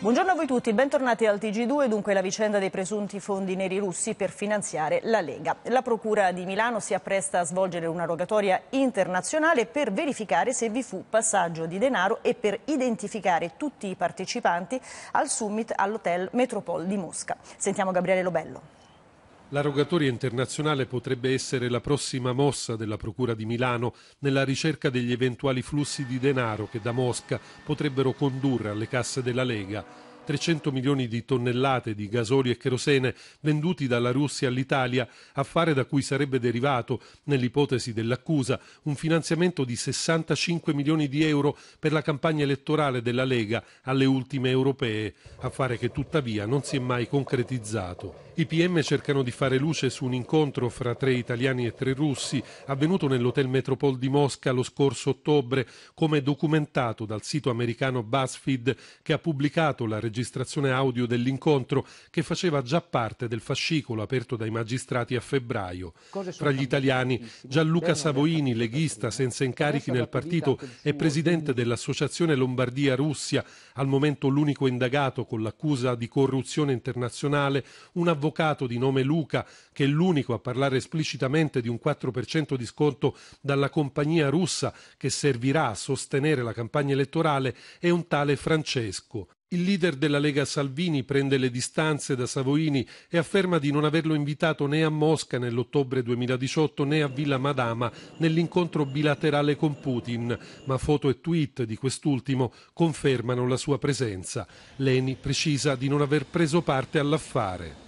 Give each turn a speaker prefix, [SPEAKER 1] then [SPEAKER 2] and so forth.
[SPEAKER 1] Buongiorno a voi tutti, bentornati al TG2, dunque la vicenda dei presunti fondi neri russi per finanziare la Lega. La Procura di Milano si appresta a svolgere una rogatoria internazionale per verificare se vi fu passaggio di denaro e per identificare tutti i partecipanti al summit all'hotel Metropol di Mosca. Sentiamo Gabriele Lobello.
[SPEAKER 2] La rogatoria internazionale potrebbe essere la prossima mossa della Procura di Milano nella ricerca degli eventuali flussi di denaro che da Mosca potrebbero condurre alle casse della Lega. 300 milioni di tonnellate di gasolio e cherosene venduti dalla Russia all'Italia, affare da cui sarebbe derivato, nell'ipotesi dell'accusa, un finanziamento di 65 milioni di euro per la campagna elettorale della Lega alle ultime europee, affare che tuttavia non si è mai concretizzato. I PM cercano di fare luce su un incontro fra tre italiani e tre russi avvenuto nell'Hotel Metropol di Mosca lo scorso ottobre, come documentato dal sito americano BuzzFeed che ha pubblicato la registrazione audio dell'incontro che faceva già parte del fascicolo aperto dai magistrati a febbraio. Fra gli italiani Gianluca Savoini, leghista senza incarichi nel partito e presidente dell'Associazione Lombardia-Russia, al momento l'unico indagato con l'accusa di corruzione internazionale, un avvocato avvocato di nome Luca, che è l'unico a parlare esplicitamente di un 4% di sconto dalla compagnia russa che servirà a sostenere la campagna elettorale, è un tale Francesco. Il leader della Lega Salvini prende le distanze da Savoini e afferma di non averlo invitato né a Mosca nell'ottobre 2018 né a Villa Madama nell'incontro bilaterale con Putin, ma foto e tweet di quest'ultimo confermano la sua presenza. Leni precisa di non aver preso parte all'affare.